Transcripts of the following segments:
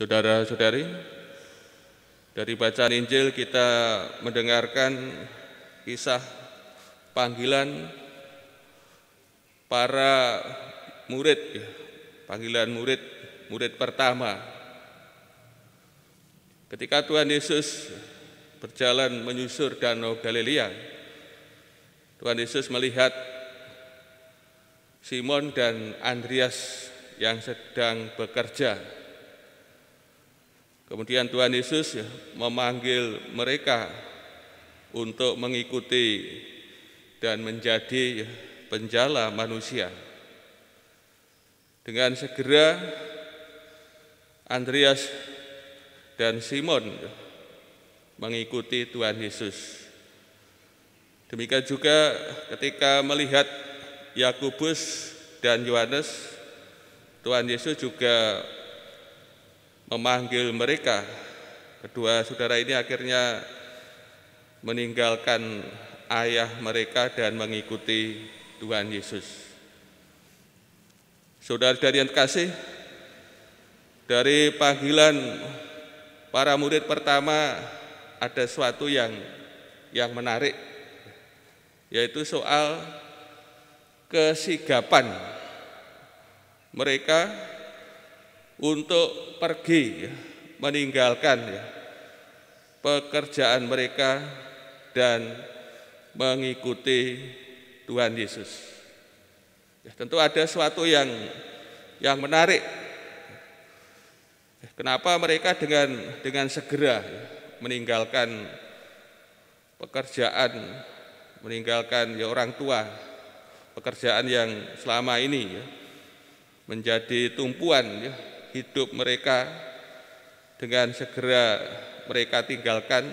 Saudara-saudari, dari bacaan Injil kita mendengarkan kisah panggilan para murid, ya, panggilan murid, murid pertama. Ketika Tuhan Yesus berjalan menyusur Danau Galilea, Tuhan Yesus melihat Simon dan Andreas yang sedang bekerja Kemudian Tuhan Yesus ya, memanggil mereka untuk mengikuti dan menjadi ya, penjala manusia. Dengan segera Andreas dan Simon ya, mengikuti Tuhan Yesus. Demikian juga ketika melihat Yakobus dan Yohanes, Tuhan Yesus juga memanggil mereka. Kedua saudara ini akhirnya meninggalkan ayah mereka dan mengikuti Tuhan Yesus. Saudara-saudari yang kasih, dari panggilan para murid pertama ada sesuatu yang yang menarik yaitu soal kesigapan mereka untuk pergi ya, meninggalkan ya, pekerjaan mereka dan mengikuti Tuhan Yesus. Ya, tentu ada sesuatu yang yang menarik. Ya, kenapa mereka dengan dengan segera ya, meninggalkan pekerjaan, meninggalkan ya orang tua, pekerjaan yang selama ini ya, menjadi tumpuan ya, hidup mereka dengan segera mereka tinggalkan.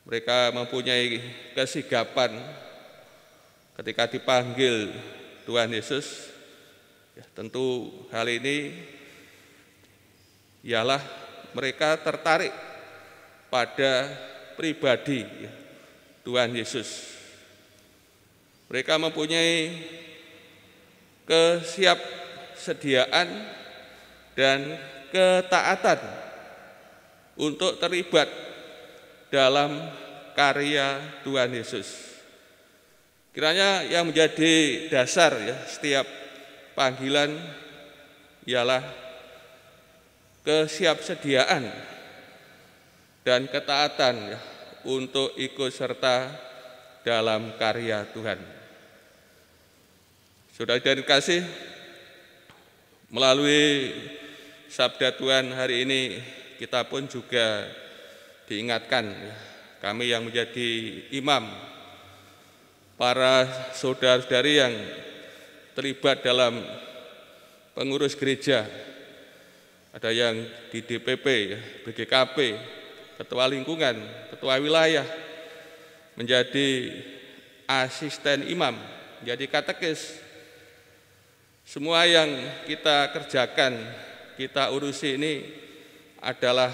Mereka mempunyai kesigapan ketika dipanggil Tuhan Yesus. Ya, tentu hal ini ialah mereka tertarik pada pribadi ya, Tuhan Yesus. Mereka mempunyai kesiapsediaan dan ketaatan untuk terlibat dalam karya Tuhan Yesus. Kiranya yang menjadi dasar ya setiap panggilan ialah kesiapsediaan dan ketaatan ya, untuk ikut serta dalam karya Tuhan. Sudah dikasih melalui sabda Tuhan hari ini kita pun juga diingatkan kami yang menjadi imam para saudara-saudari yang terlibat dalam pengurus gereja ada yang di DPP, BGKP, ketua lingkungan, ketua wilayah menjadi asisten imam, jadi katekis semua yang kita kerjakan kita urusi ini adalah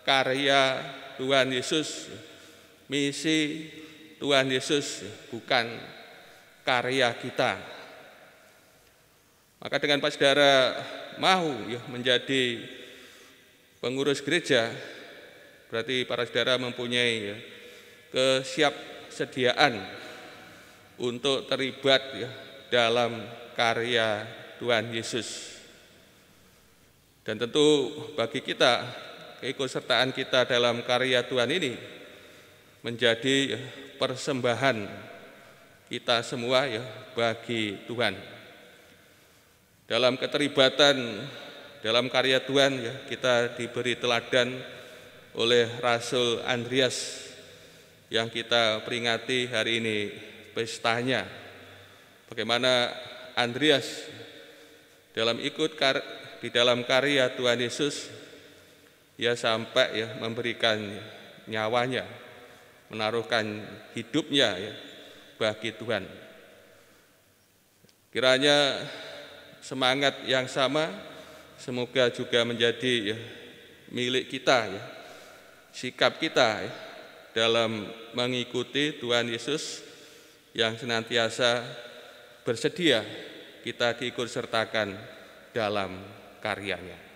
karya Tuhan Yesus, misi Tuhan Yesus, bukan karya kita. Maka dengan Pak Saudara mau ya, menjadi pengurus gereja, berarti para saudara mempunyai ya, kesiapsediaan untuk terlibat ya, dalam karya Tuhan Yesus. Dan tentu bagi kita keikutsertaan kita dalam karya Tuhan ini menjadi persembahan kita semua ya bagi Tuhan. Dalam keterlibatan dalam karya Tuhan ya kita diberi teladan oleh Rasul Andreas yang kita peringati hari ini pestanya. Bagaimana Andreas dalam ikut di dalam karya Tuhan Yesus ia sampai ya memberikan nyawanya menaruhkan hidupnya ya bagi Tuhan kiranya semangat yang sama semoga juga menjadi ya, milik kita ya sikap kita ya, dalam mengikuti Tuhan Yesus yang senantiasa bersedia kita diikut sertakan dalam karyanya.